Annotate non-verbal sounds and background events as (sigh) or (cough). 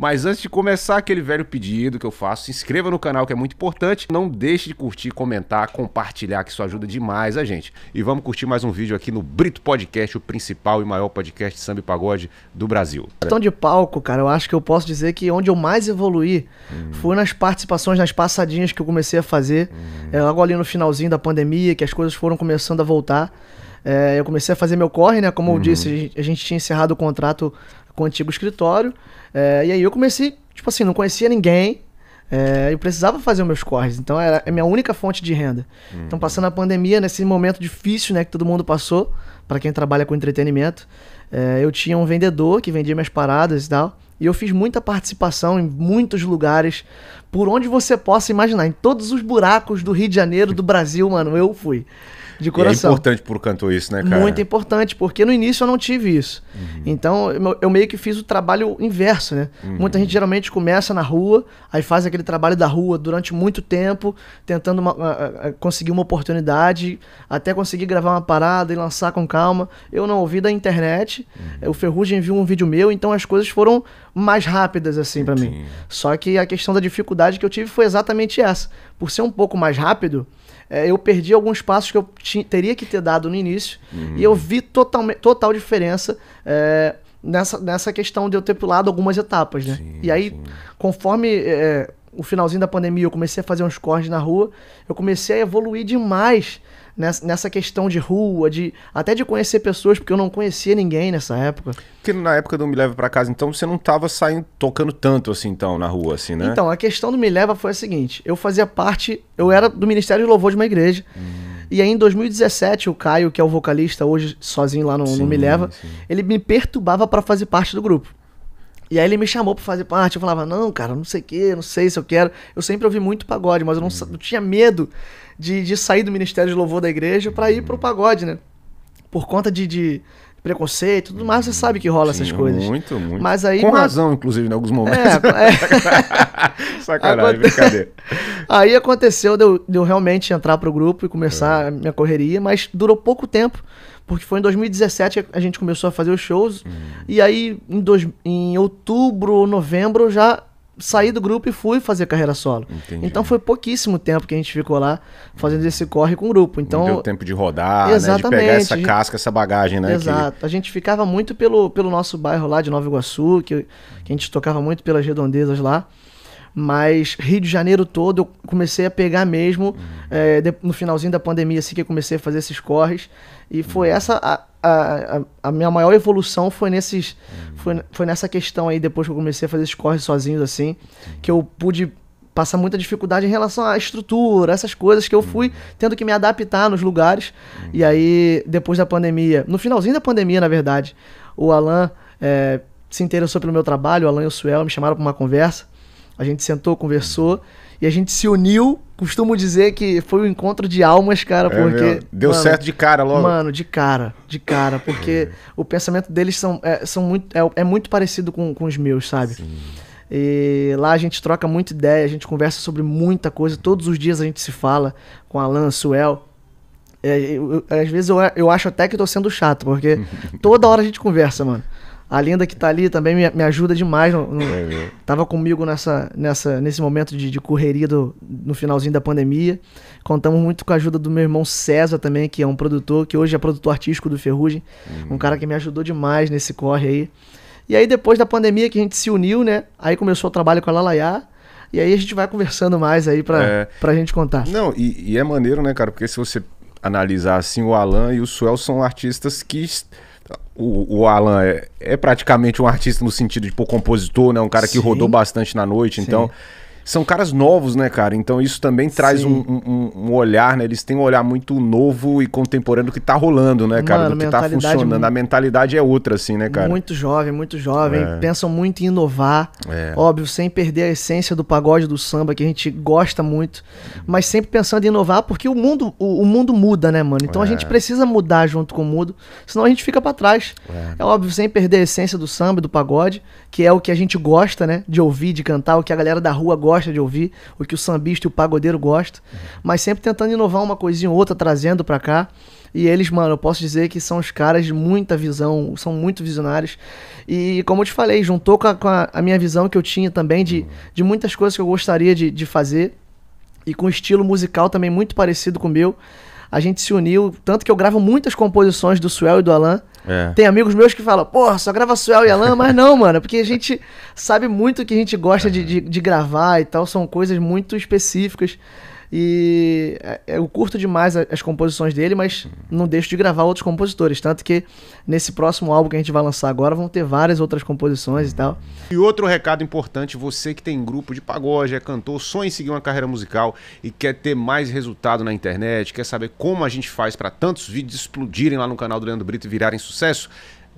Mas antes de começar, aquele velho pedido que eu faço, se inscreva no canal que é muito importante. Não deixe de curtir, comentar, compartilhar, que isso ajuda demais a gente. E vamos curtir mais um vídeo aqui no Brito Podcast, o principal e maior podcast de samba e pagode do Brasil. Questão de palco, cara, eu acho que eu posso dizer que onde eu mais evoluí hum. foi nas participações, nas passadinhas que eu comecei a fazer, hum. é, logo ali no finalzinho da pandemia, que as coisas foram começando a voltar. É, eu comecei a fazer meu corre, né? Como uhum. eu disse, a gente tinha encerrado o contrato com o antigo escritório. É, e aí eu comecei, tipo assim, não conhecia ninguém. É, eu precisava fazer os meus corres, então era a é minha única fonte de renda. Então, uhum. Então, passando a pandemia, nesse momento difícil né, que todo mundo passou, para quem trabalha com entretenimento, é, eu tinha um vendedor que vendia minhas paradas e tal. E eu fiz muita participação em muitos lugares, por onde você possa imaginar, em todos os buracos do Rio de Janeiro, do Brasil, mano, eu fui. De coração. E é importante pro cantor isso, né, cara? Muito importante, porque no início eu não tive isso. Uhum. Então eu meio que fiz o trabalho inverso, né? Uhum. Muita gente geralmente começa na rua, aí faz aquele trabalho da rua durante muito tempo, tentando uma, uh, conseguir uma oportunidade, até conseguir gravar uma parada e lançar com calma. Eu não ouvi da internet, uhum. o Ferrugem viu um vídeo meu, então as coisas foram mais rápidas assim para mim. Só que a questão da dificuldade que eu tive foi exatamente essa. Por ser um pouco mais rápido, é, eu perdi alguns passos que eu teria que ter dado no início. Uhum. E eu uhum. vi total, total diferença. É, nessa, nessa questão de eu ter pulado algumas etapas, né? Sim, e aí, sim. conforme é, o finalzinho da pandemia eu comecei a fazer uns corres na rua, eu comecei a evoluir demais nessa questão de rua, de até de conhecer pessoas, porque eu não conhecia ninguém nessa época. Porque na época do Me Leva para Casa, então, você não estava saindo, tocando tanto assim, então, na rua, assim, né? Então, a questão do Me Leva foi a seguinte, eu fazia parte, eu era do Ministério de Louvor de uma igreja, hum. E aí em 2017, o Caio, que é o vocalista hoje sozinho lá no, sim, no Me Leva, sim. ele me perturbava para fazer parte do grupo. E aí ele me chamou pra fazer parte. Eu falava, não, cara, não sei o que, não sei se eu quero. Eu sempre ouvi muito pagode, mas eu não, uhum. tinha medo de, de sair do Ministério de Louvor da igreja para ir pro pagode, né? Por conta de, de preconceito, tudo mais, você uhum. sabe que rola Sim, essas coisas. Muito, muito. Mas aí, Com mas... razão, inclusive, em alguns momentos. É, é... (laughs) Sacanagem, Aconte... brincadeira. (laughs) Aí aconteceu de eu, de eu, realmente entrar pro grupo e começar é. a minha correria, mas durou pouco tempo, porque foi em 2017 que a gente começou a fazer os shows. Hum. E aí, em, dois, em outubro, novembro, já saí do grupo e fui fazer carreira solo. Entendi. Então foi pouquíssimo tempo que a gente ficou lá fazendo esse corre com o grupo. Então Não deu tempo de rodar, exatamente, né? de pegar essa casca, essa bagagem, né? Exato. Que... A gente ficava muito pelo, pelo nosso bairro lá de Nova Iguaçu, que, que a gente tocava muito pelas redondezas lá. Mas Rio de Janeiro todo eu comecei a pegar mesmo uhum. é, no finalzinho da pandemia, assim que eu comecei a fazer esses corres. E foi uhum. essa a, a, a, minha maior evolução foi nesses uhum. foi, foi nessa questão aí depois que eu comecei a fazer esses corres sozinhos assim uhum. que eu pude passar muita dificuldade em relação à estrutura essas coisas que eu fui uhum. tendo que me adaptar nos lugares e aí depois da pandemia no finalzinho da pandemia na verdade o Alan é, se interessou pelo meu trabalho o Alan e o Suel me chamaram para uma conversa a gente sentou conversou e a gente se uniu. Costumo dizer que foi um encontro de almas, cara, é porque. Meu. Deu mano, certo de cara logo. Mano, de cara, de cara. Porque é. o pensamento deles são, é, são muito, é, é muito parecido com, com os meus, sabe? Sim. E lá a gente troca muita ideia, a gente conversa sobre muita coisa. Todos os dias a gente se fala com Alan, Suel. É, eu, eu, às vezes eu, eu acho até que tô sendo chato, porque (laughs) toda hora a gente conversa, mano. A Linda que tá ali também me, me ajuda demais. No, no, é, é tava comigo nessa, nessa, nesse momento de, de correria do, no finalzinho da pandemia. Contamos muito com a ajuda do meu irmão César também, que é um produtor, que hoje é produtor artístico do Ferrugem. Uhum. Um cara que me ajudou demais nesse corre aí. E aí depois da pandemia que a gente se uniu, né? Aí começou o trabalho com a Lalaiá. E aí a gente vai conversando mais aí pra, é... pra gente contar. Não, e, e é maneiro, né, cara? Porque se você analisar assim, o Alan e o Suel são artistas que o, o, Alan é, é, praticamente um artista no sentido de pô, compositor, né? Um cara que Sim. rodou bastante na noite, Sim. então são caras novos, né, cara? Então isso também traz um, um, um, olhar, né? Eles têm um olhar muito novo e contemporâneo do que tá rolando, né, cara? Mano, do que tá funcionando. A mentalidade é outra, assim, né, cara? Muito jovem, muito jovem. É. Pensam muito em inovar. É. Óbvio, sem perder a essência do pagode, do samba, que a gente gosta muito. Mas sempre pensando em inovar, porque o mundo, o, o mundo muda, né, mano? Então é. a gente precisa mudar junto com o mundo, senão a gente fica para trás. É. é. óbvio, sem perder a essência do samba, do pagode, que é o que a gente gosta, né? De ouvir, de cantar, o que a galera da rua gosta gosta de ouvir, o que o sambista e o pagodeiro gostam, uhum. mas sempre tentando inovar uma coisinha ou outra, trazendo para cá. E eles, mano, eu posso dizer que são os caras de muita visão, são muito visionários. E como eu te falei, juntou com a, com a minha visão que eu tinha também de, de muitas coisas que eu gostaria de, de fazer. E com um estilo musical também muito parecido com o meu a gente se uniu. Tanto que eu gravo muitas composições do Suel e do Alan. É. Tem amigos meus que falam, porra, só grava Suel e Alan, mas não, mano, porque a gente sabe muito que a gente gosta de, é. de, de gravar e tal, são coisas muito específicas. E é, é, eu curto demais as composições dele, mas não deixo de gravar outros compositores. Tanto que nesse próximo álbum que a gente vai lançar agora vão ter várias outras composições e tal. E outro recado importante: você que tem grupo de pagode, é cantor, sonha em seguir uma carreira musical e quer ter mais resultado na internet, quer saber como a gente faz para tantos vídeos explodirem lá no canal do Leandro Brito e virarem sucesso